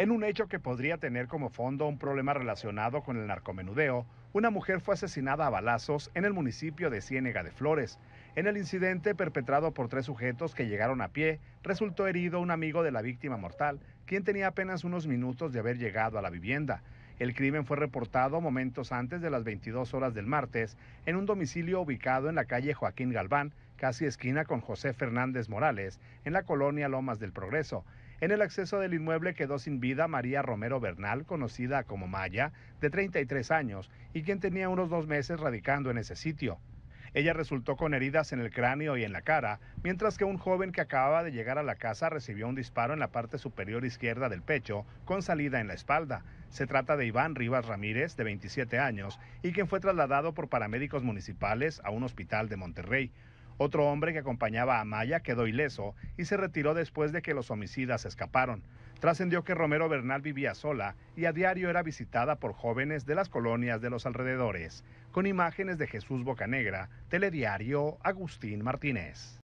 En un hecho que podría tener como fondo un problema relacionado con el narcomenudeo, una mujer fue asesinada a balazos en el municipio de Ciénega de Flores. En el incidente perpetrado por tres sujetos que llegaron a pie, resultó herido un amigo de la víctima mortal, quien tenía apenas unos minutos de haber llegado a la vivienda. El crimen fue reportado momentos antes de las 22 horas del martes en un domicilio ubicado en la calle Joaquín Galván, casi esquina con José Fernández Morales, en la colonia Lomas del Progreso. En el acceso del inmueble quedó sin vida María Romero Bernal, conocida como Maya, de 33 años y quien tenía unos dos meses radicando en ese sitio. Ella resultó con heridas en el cráneo y en la cara, mientras que un joven que acababa de llegar a la casa recibió un disparo en la parte superior izquierda del pecho, con salida en la espalda. Se trata de Iván Rivas Ramírez, de 27 años, y quien fue trasladado por paramédicos municipales a un hospital de Monterrey. Otro hombre que acompañaba a Maya quedó ileso y se retiró después de que los homicidas escaparon. Trascendió que Romero Bernal vivía sola y a diario era visitada por jóvenes de las colonias de los alrededores. Con imágenes de Jesús Bocanegra, Telediario Agustín Martínez.